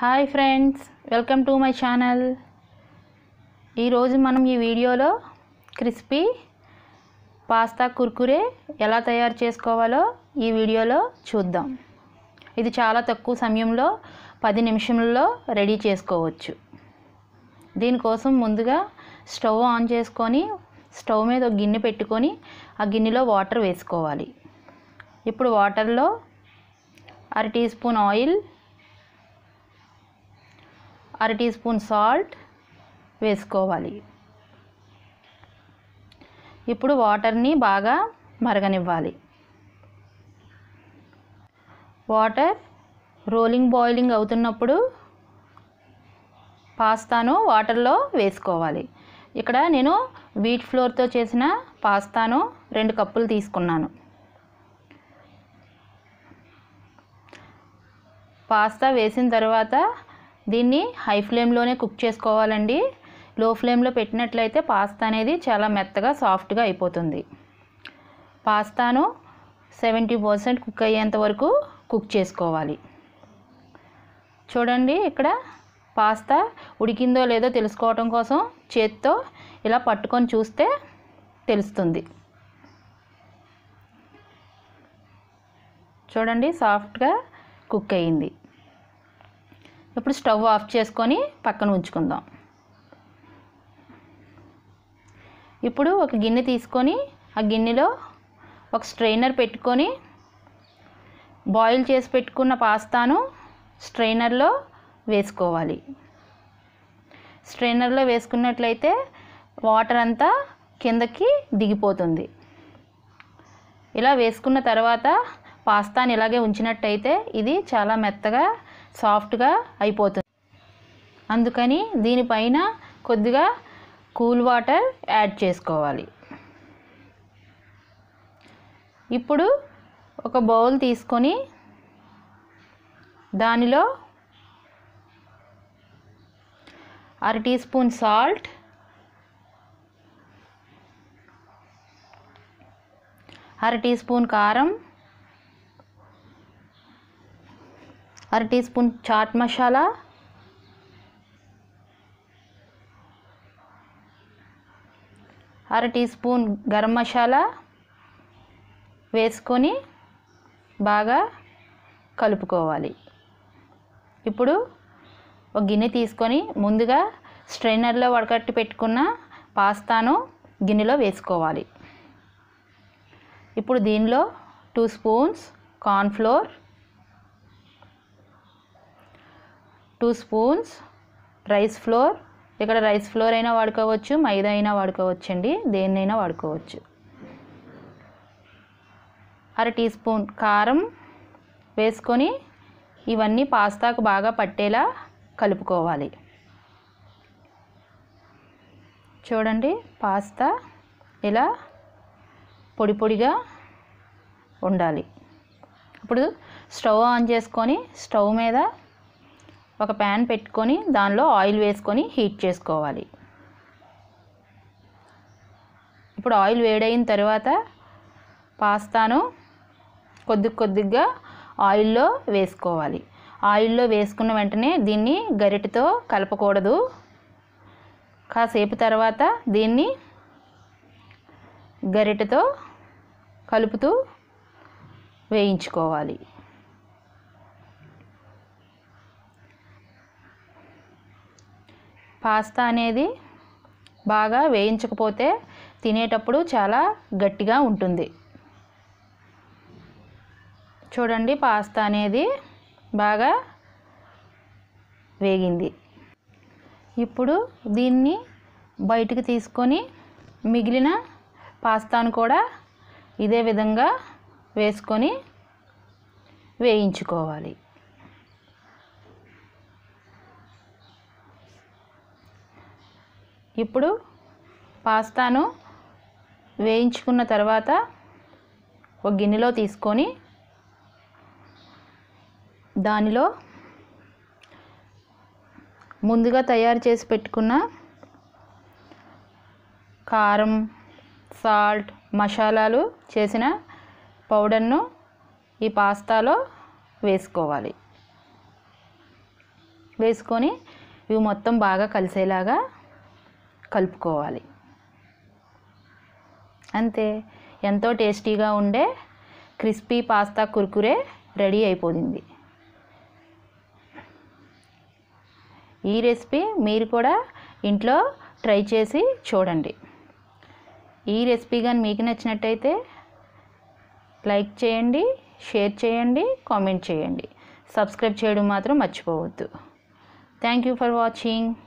hi friends welcome to my channel ఈరోజు మనం ఈ వీడియోలో క్రిస్పీ పాస్తా కుర్కురే ఎలా తయారు చేసుకోవాలో ఈ వీడియోలో చూద్దాం ఇది చాలా తక్కువ సమయంలో పది నిమిషంలో రెడీ చేసుకోవచ్చు దీనికోసం ముందుగా స్టవ్ ఆన్ చేసుకొని స్టవ్ మీద ఒక గిన్నె పెట్టుకొని ఆ గిన్నెలో వాటర్ వేసుకోవాలి ఇప్పుడు వాటర్లో అర టీ స్పూన్ ఆయిల్ అర టీ స్పూన్ సాల్ట్ వేసుకోవాలి ఇప్పుడు వాటర్ని బాగా మరగనివ్వాలి వాటర్ రోలింగ్ బాయిలింగ్ అవుతున్నప్పుడు పాస్తాను వాటర్లో వేసుకోవాలి ఇక్కడ నేను వీట్ ఫ్లోర్తో చేసిన పాస్తాను రెండు కప్పులు తీసుకున్నాను పాస్తా వేసిన తర్వాత దీన్ని హై ఫ్లేమ్లోనే కుక్ చేసుకోవాలండి లో ఫ్లేమ్లో పెట్టినట్లయితే పాస్తా అనేది చాలా మెత్తగా సాఫ్ట్గా అయిపోతుంది పాస్తాను సెవెంటీ పర్సెంట్ కుక్ అయ్యేంత వరకు కుక్ చేసుకోవాలి చూడండి ఇక్కడ పాస్తా ఉడికిందో లేదో తెలుసుకోవటం కోసం చేత్తో ఇలా పట్టుకొని చూస్తే తెలుస్తుంది చూడండి సాఫ్ట్గా కుక్ అయ్యింది ఇప్పుడు స్టవ్ ఆఫ్ చేసుకొని పక్కన ఉంచుకుందాం ఇప్పుడు ఒక గిన్నె తీసుకొని ఆ గిన్నెలో ఒక స్ట్రైనర్ పెట్టుకొని బాయిల్ చేసి పెట్టుకున్న పాస్తాను స్ట్రైనర్లో వేసుకోవాలి స్ట్రైనర్లో వేసుకున్నట్లయితే వాటర్ అంతా కిందకి దిగిపోతుంది ఇలా వేసుకున్న తర్వాత పాస్తాని ఇలాగే ఉంచినట్టయితే ఇది చాలా మెత్తగా సాఫ్ట్గా అయిపోతుంది అందుకని దీనిపైన కొద్దిగా కూల్ వాటర్ యాడ్ చేసుకోవాలి ఇప్పుడు ఒక బౌల్ తీసుకొని దానిలో అర టీ స్పూన్ సాల్ట్ అర టీ స్పూన్ కారం అర టీ స్పూన్ చాట్ మసాలా అర టీ స్పూన్ గరం మసాలా వేసుకొని బాగా కలుపుకోవాలి ఇప్పుడు ఒక గిన్నె తీసుకొని ముందుగా స్ట్రైనర్లో వడకట్టి పెట్టుకున్న పాస్తాను గిన్నెలో వేసుకోవాలి ఇప్పుడు దీనిలో two spoons cornflour two spoons rice flour ఇక్కడ రైస్ ఫ్లోర్ అయినా వాడుకోవచ్చు మైదా అయినా వాడుకోవచ్చు అండి దేన్నైనా వాడుకోవచ్చు అర టీ స్పూన్ కారం వేసుకొని ఇవన్నీ పాస్తాకు బాగా పట్టేలా కలుపుకోవాలి చూడండి పాస్తా ఇలా పొడి పొడిగా ఉండాలి ఇప్పుడు స్టవ్ ఆన్ చేసుకొని స్టవ్ మీద ఒక ప్యాన్ పెట్టుకొని దానిలో ఆయిల్ వేసుకొని హీట్ చేసుకోవాలి ఇప్పుడు ఆయిల్ వేడైన తర్వాత పాస్తాను కొద్ది కొద్దిగా ఆయిల్లో వేసుకోవాలి ఆయిల్లో వేసుకున్న వెంటనే దీన్ని గరిటెతో కలపకూడదు కాసేపు తర్వాత దీన్ని గరిటెతో కలుపుతూ వేయించుకోవాలి పాస్తా అనేది బాగా వేయించకపోతే తినేటప్పుడు చాలా గట్టిగా ఉంటుంది చూడండి పాస్తా అనేది బాగా వేగింది ఇప్పుడు దీన్ని బయటకు తీసుకొని మిగిలిన పాస్తాను కూడా ఇదే విధంగా వేసుకొని వేయించుకోవాలి ఇప్పుడు పాస్తాను వేయించుకున్న తర్వాత ఒక గిన్నెలో తీసుకొని దానిలో ముందుగా తయారు చేసి పెట్టుకున్న కారం సాల్ట్ మసాలాలు చేసిన పౌడర్ను ఈ పాస్తాలో వేసుకోవాలి వేసుకొని ఇవి మొత్తం బాగా కలిసేలాగా కలుపుకోవాలి అంతే ఎంతో టేస్టీగా ఉండే క్రిస్పీ పాస్తా కుర్కురే రెడీ అయిపోయింది ఈ రెసిపీ మీరు కూడా ఇంట్లో ట్రై చేసి చూడండి ఈ రెసిపీ కానీ మీకు నచ్చినట్టయితే లైక్ చేయండి షేర్ చేయండి కామెంట్ చేయండి సబ్స్క్రైబ్ చేయడం మాత్రం మర్చిపోవద్దు థ్యాంక్ యూ ఫర్ వాచింగ్